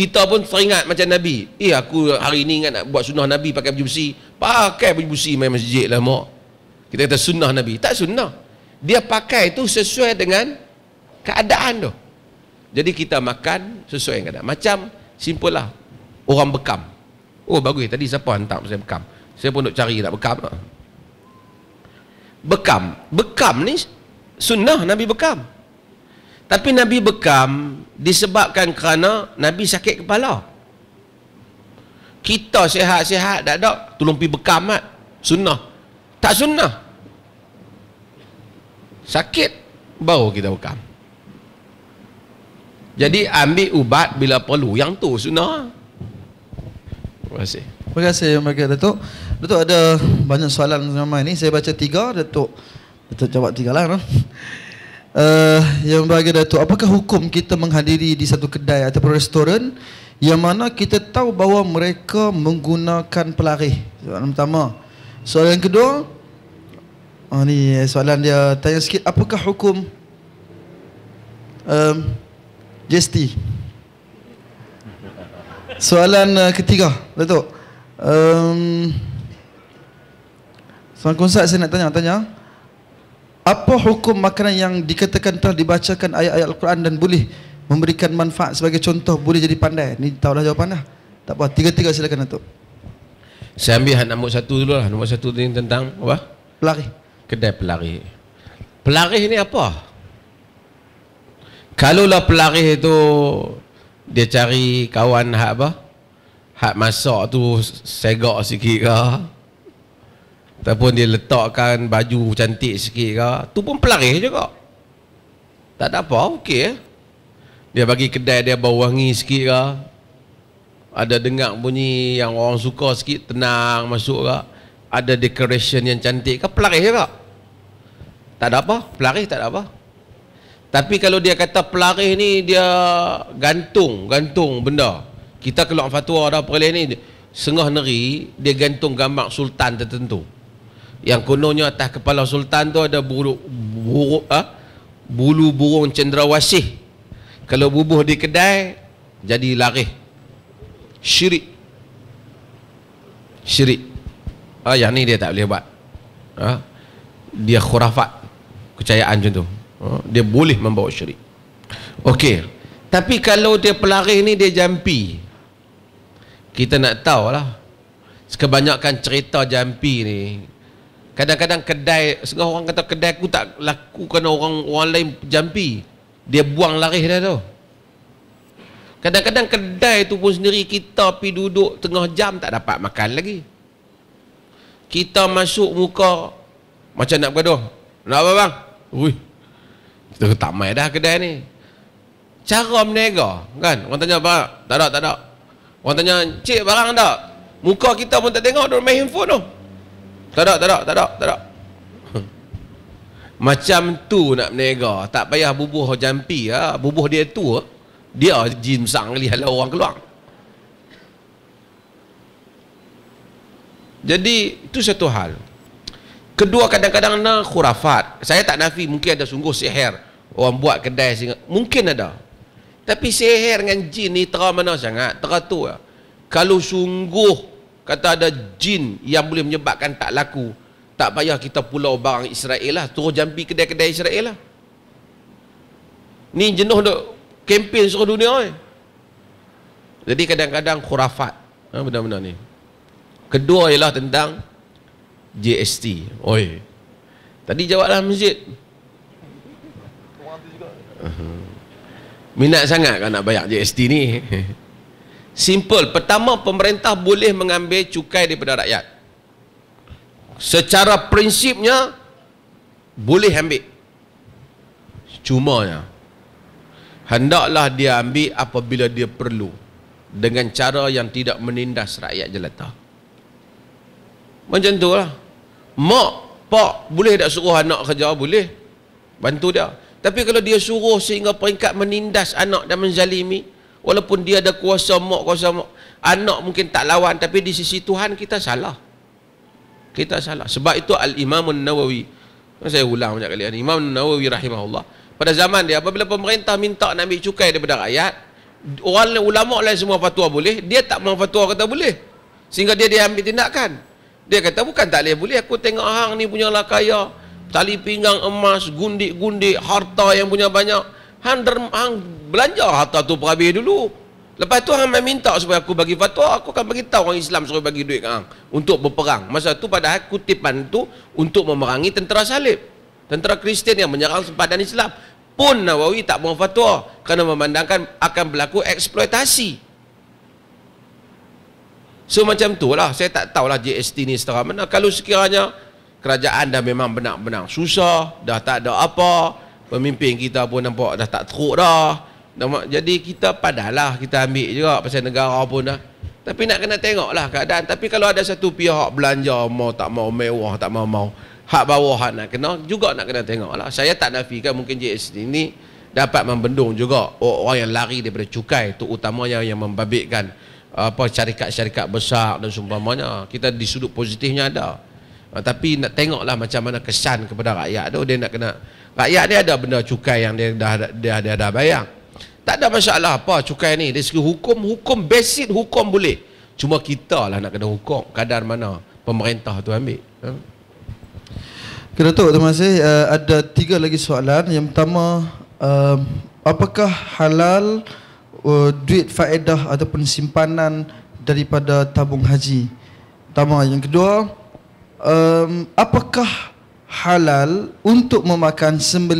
kita pun teringat macam Nabi eh aku hari ni ingat nak buat sunnah Nabi pakai baju besi pakai baju besi main masjid lah mak kita kata sunnah Nabi tak sunnah dia pakai tu sesuai dengan keadaan tu jadi kita makan sesuai dengan keadaan macam simple lah orang bekam oh bagus tadi siapa hantar saya bekam saya pun nak cari nak bekam bekam bekam ni sunnah Nabi bekam tapi Nabi bekam disebabkan kerana Nabi sakit kepala. Kita sihat-sihat tak ada, tolong pergi bekam mat. Sunnah. Tak sunnah. Sakit baru kita bekam. Jadi ambil ubat bila perlu. Yang tu sunnah. Terima kasih. Terima kasih Yang Mulia Datuk. Datuk ada banyak soalan selama ini. Saya baca tiga Datuk. Datuk jawab tiga lah. No? Uh, yang bahagia Datuk, apakah hukum kita menghadiri di satu kedai atau restoran yang mana kita tahu bahawa mereka menggunakan pelarih? Soalan pertama. Soalan kedua, oh ni eh, soalan dia tanya sikit, apakah hukum um, GST? Soalan uh, ketiga, Datuk. Um, soalan konsert saya nak tanya, tanya. Apa hukum makanan yang dikatakan telah dibacakan ayat-ayat Al-Quran dan boleh memberikan manfaat sebagai contoh boleh jadi pandai? ini tahulah jawapan dah. Tak apa, tiga-tiga silakan Datuk. Saya ambil hak nombor satu dulu lah. Nombor satu ini tentang apa? Pelari. Kedai pelari. Pelari ini apa? Kalau lah pelari itu dia cari kawan hak apa? Hak masak tu segak sikit ke? ataupun dia letakkan baju cantik sikit ke tu pun pelarih je kak tak ada apa okey eh? dia bagi kedai dia bau wangi sikit ke ada dengar bunyi yang orang suka sikit tenang masuk ke ada decoration yang cantik ke pelarih je kak tak ada apa pelarih tak ada apa tapi kalau dia kata pelarih ni dia gantung gantung benda kita keluar fatwa dah perlis ni sengah neri dia gantung gambar sultan tertentu yang kononnya atas kepala sultan tu ada buruk buruk ha? bulu burung cendrawasih kalau bubuh di kedai jadi larih syirik syirik ha, yang ni dia tak boleh buat ha? dia khurafat kecayaan macam tu ha? dia boleh membawa syirik ok tapi kalau dia pelarih ni dia jampi kita nak tahu lah kebanyakan cerita jampi ni Kadang-kadang kedai, setengah orang kata kedai aku tak laku kerana orang, orang lain jampi. Dia buang larih dah tu. Kadang-kadang kedai tu pun sendiri kita pi duduk tengah jam tak dapat makan lagi. Kita masuk muka macam nak bergaduh. Nak apa bang? Ui. Kita tak main dah kedai ni. Cara menega kan? Orang tanya apa? Tak ada, tak ada. Orang tanya, cik barang tak? Muka kita pun tak tengok, duduk main handphone tu. Tak ada, tak ada, tak ada, tak ada. Macam tu nak menega. Tak payah bubuh jampi. Ha? Bubuh dia tu. Ha. Dia jin sang lihat lah orang keluar. Jadi itu satu hal. Kedua kadang-kadang nak khurafat. Saya tak nafi mungkin ada sungguh seher. Orang buat kedai sehingga. Mungkin ada. Tapi seher dengan jin ni terang mana sangat. Terang tu. Ha. Kalau sungguh Kata ada jin yang boleh menyebabkan tak laku. Tak payah kita pulau barang Israel lah. Terus jambi kedai-kedai Israel lah. Ni jenuh dok kempen seluruh dunia eh. Jadi kadang-kadang khurafat. Ha, benar-benar ni. Kedua ialah tentang GST. Oi. Tadi jawablah masjid. Minat sangat kau nak bayar GST ni. Simple. Pertama, pemerintah boleh mengambil cukai daripada rakyat. Secara prinsipnya, boleh ambil. Cumanya, hendaklah dia ambil apabila dia perlu. Dengan cara yang tidak menindas rakyat jelata. Macam itulah. Mak, pak, boleh tak suruh anak kerja? Boleh. Bantu dia. Tapi kalau dia suruh sehingga peringkat menindas anak dan menzalimi, Walaupun dia ada kuasa mak, kuasa mak. Anak mungkin tak lawan tapi di sisi Tuhan kita salah. Kita salah. Sebab itu Al-Imam An-Nawawi. Saya ulang banyak kali. Imam An-Nawawi rahimahullah. Pada zaman dia apabila pemerintah minta nak ambil cukai daripada rakyat, orang ulama lain semua fatwa boleh, dia tak mau fatwa kata boleh. Sehingga dia dia ambil tindakan. Dia kata bukan tak boleh, boleh aku tengok hang ni punya lah kaya. Tali pinggang emas, gundik-gundik, harta yang punya banyak. Hang, hang belanja harta tu perhabis dulu. Lepas tu hang minta supaya aku bagi fatwa, aku akan beritahu orang Islam suruh bagi duit kan untuk berperang. Masa tu pada kutipan tu untuk memerangi tentera salib. Tentera Kristian yang menyerang sempadan Islam pun Nawawi tak mau fatwa kerana memandangkan akan berlaku eksploitasi. So macam tu lah, saya tak tahulah JST ni setara mana. Kalau sekiranya kerajaan dah memang benar-benar susah, dah tak ada apa, pemimpin kita pun nampak dah tak teruk dah, jadi kita padahlah kita ambil juga pasal negara pun dah tapi nak kena tengoklah keadaan tapi kalau ada satu pihak belanja mau tak mau mewah tak mau mau hak bawah hak nak kena juga nak kena tengoklah saya tak nafikan mungkin JSD ini dapat membendung juga orang yang lari daripada cukai tu utamanya yang membabitkan apa syarikat-syarikat besar dan seumpamanya kita di sudut positifnya ada ah, tapi nak tengoklah macam mana kesan kepada rakyat tu dia nak kena rakyat ni ada benda cukai yang dia dah dia, dia, dia dah bayang tak ada masalah apa cukai ni Dari segi hukum Hukum basic hukum boleh Cuma kita lah nak kena hukum Kadar mana pemerintah tu ambil Kira ha? Tok, terima kasih uh, Ada tiga lagi soalan Yang pertama uh, Apakah halal uh, duit faedah Ataupun simpanan daripada tabung haji Pertama Yang kedua um, Apakah halal untuk memakan sembelih